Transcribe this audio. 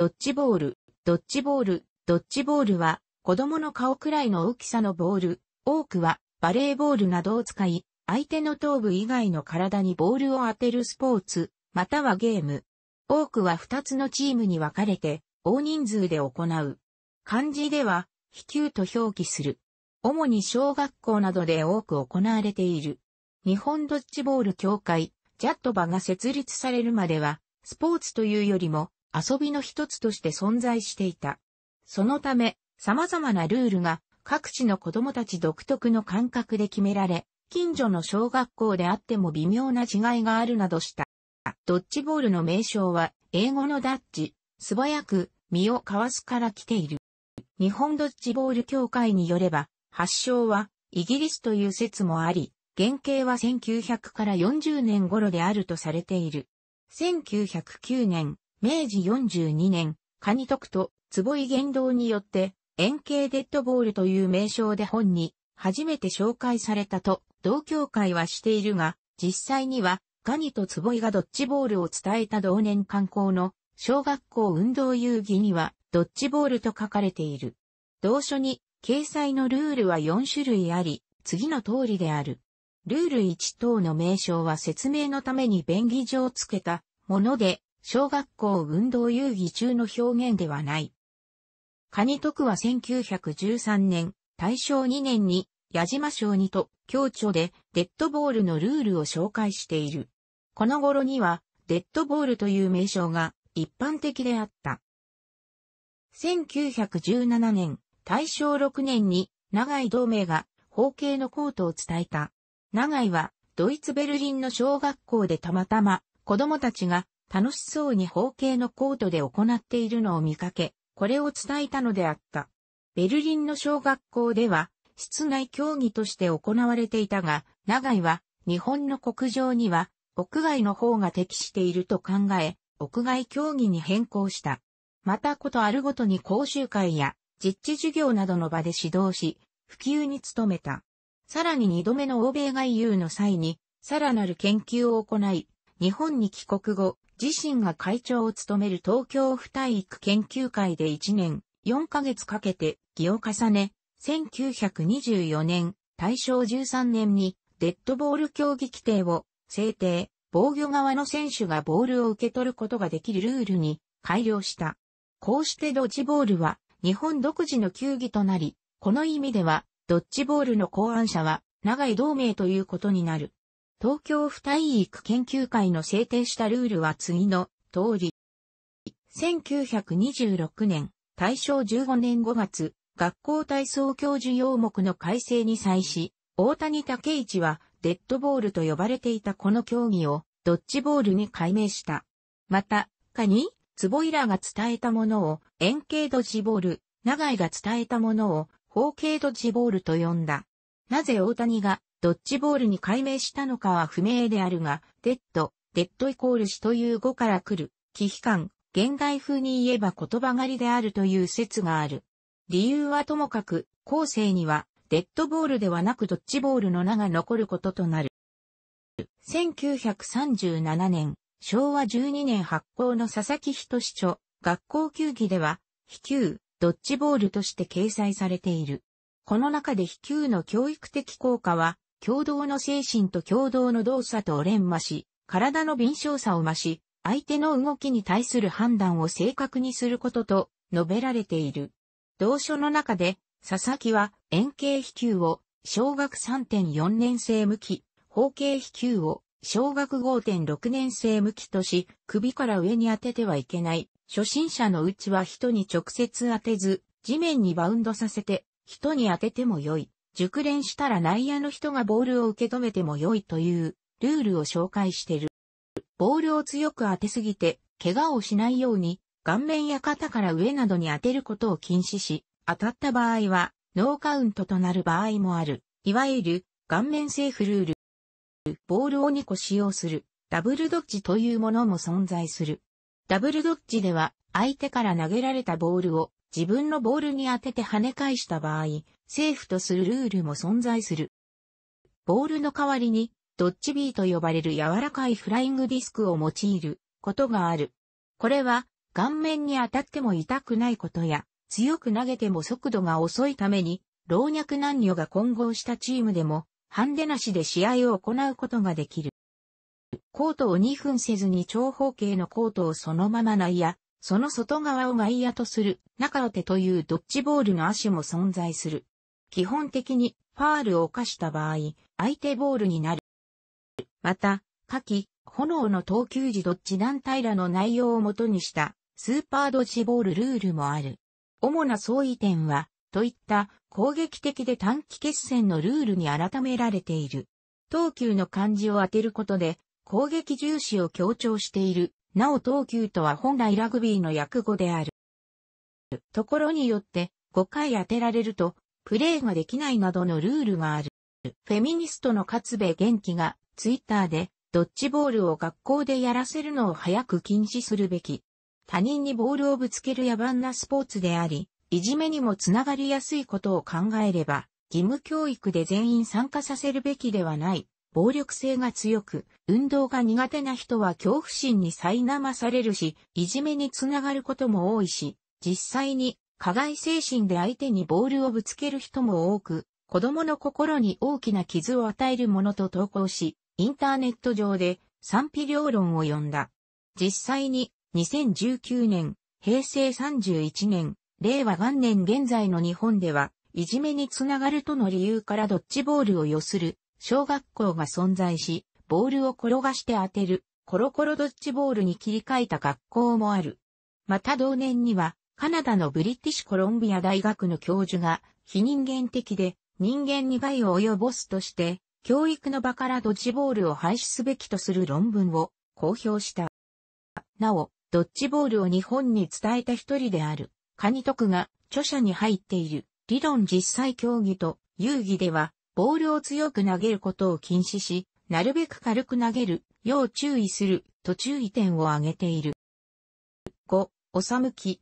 ドッジボール、ドッジボール、ドッジボールは、子供の顔くらいの大きさのボール、多くは、バレーボールなどを使い、相手の頭部以外の体にボールを当てるスポーツ、またはゲーム。多くは2つのチームに分かれて、大人数で行う。漢字では、飛球と表記する。主に小学校などで多く行われている。日本ドッジボール協会、ジャットバが設立されるまでは、スポーツというよりも、遊びの一つとして存在していた。そのため、様々なルールが各地の子供たち独特の感覚で決められ、近所の小学校であっても微妙な違いがあるなどした。ドッジボールの名称は、英語のダッジ、素早く、身をかわすから来ている。日本ドッジボール協会によれば、発祥は、イギリスという説もあり、原型は1900から40年頃であるとされている。1909年、明治42年、ニ徳と坪井言動によって、円形デッドボールという名称で本に初めて紹介されたと、同協会はしているが、実際には、ガニと坪井がドッジボールを伝えた同年観光の小学校運動遊戯には、ドッジボールと書かれている。同書に、掲載のルールは4種類あり、次の通りである。ルール1等の名称は説明のために便宜上つけたもので、小学校運動遊戯中の表現ではない。カニトクは1913年、大正2年に、矢島省にと、共著で、デッドボールのルールを紹介している。この頃には、デッドボールという名称が一般的であった。1917年、大正6年に、長井同盟が、法形のコートを伝えた。長井は、ドイツベルリンの小学校でたまたま、子供たちが、楽しそうに方形のコートで行っているのを見かけ、これを伝えたのであった。ベルリンの小学校では、室内競技として行われていたが、長井は、日本の国情には、屋外の方が適していると考え、屋外競技に変更した。またことあるごとに講習会や、実地授業などの場で指導し、普及に努めた。さらに二度目の欧米外遊の際に、さらなる研究を行い、日本に帰国後、自身が会長を務める東京府体育研究会で1年4ヶ月かけて議を重ね、1924年、大正13年にデッドボール競技規定を制定、防御側の選手がボールを受け取ることができるルールに改良した。こうしてドッジボールは日本独自の球技となり、この意味ではドッジボールの考案者は長い同盟ということになる。東京二体育研究会の制定したルールは次の通り。1926年、大正15年5月、学校体操教授要目の改正に際し、大谷武一はデッドボールと呼ばれていたこの競技をドッジボールに改名した。また、かに、坪井らが伝えたものを円形ドッジボール、長井が伝えたものを方形ドッジボールと呼んだ。なぜ大谷がドッジボールに改名したのかは不明であるが、デッド、デッドイコール死という語から来る、忌避感、現代風に言えば言葉狩りであるという説がある。理由はともかく、後世には、デッドボールではなくドッジボールの名が残ることとなる。1937年、昭和12年発行の佐々木人市著、学校球技では、飛球、ドッジボールとして掲載されている。この中で飛球の教育的効果は、共同の精神と共同の動作と連磨し、体の敏捷さを増し、相手の動きに対する判断を正確にすることと述べられている。同書の中で、佐々木は円形飛球を小学3.4年生向き、方形飛球を小学5.6年生向きとし、首から上に当ててはいけない。初心者のうちは人に直接当てず、地面にバウンドさせて、人に当てても良い。熟練したら内野の人がボールを受け止めても良いというルールを紹介してる。ボールを強く当てすぎて、怪我をしないように、顔面や肩から上などに当てることを禁止し、当たった場合は、ノーカウントとなる場合もある。いわゆる、顔面セーフルール。ボールを2個使用する、ダブルドッジというものも存在する。ダブルドッジでは、相手から投げられたボールを自分のボールに当てて跳ね返した場合、政府とするルールも存在する。ボールの代わりに、ドッジビーと呼ばれる柔らかいフライングディスクを用いることがある。これは、顔面に当たっても痛くないことや、強く投げても速度が遅いために、老若男女が混合したチームでも、ハンデなしで試合を行うことができる。コートを2分せずに長方形のコートをそのまま内野、その外側を外野とする、中の手というドッジボールの足も存在する。基本的にファールを犯した場合、相手ボールになる。また、下記、炎の投球時どっち団体らの内容をもとにしたスーパードッジボールルールもある。主な相違点は、といった攻撃的で短期決戦のルールに改められている。投球の漢字を当てることで、攻撃重視を強調している。なお投球とは本来ラグビーの訳語である。ところによって、5回当てられると、プレイができないなどのルールがある。フェミニストの勝部元気が、ツイッターで、ドッジボールを学校でやらせるのを早く禁止するべき。他人にボールをぶつける野蛮なスポーツであり、いじめにもつながりやすいことを考えれば、義務教育で全員参加させるべきではない。暴力性が強く、運動が苦手な人は恐怖心に苛まされるし、いじめにつながることも多いし、実際に加害精神で相手にボールをぶつける人も多く、子供の心に大きな傷を与えるものと投稿し、インターネット上で賛否両論を呼んだ。実際に2019年、平成31年、令和元年現在の日本では、いじめにつながるとの理由からドッジボールを要する小学校が存在し、ボールを転がして当てるコロコロドッジボールに切り替えた学校もある。また同年には、カナダのブリティッシュコロンビア大学の教授が、非人間的で人間に害を及ぼすとして、教育の場からドッジボールを廃止すべきとする論文を公表した。なお、ドッジボールを日本に伝えた一人である、カニトクが著者に入っている理論実際競技と遊戯では、ボールを強く投げることを禁止し、なるべく軽く投げる、要注意する、と注意点を挙げている。5、おさむき、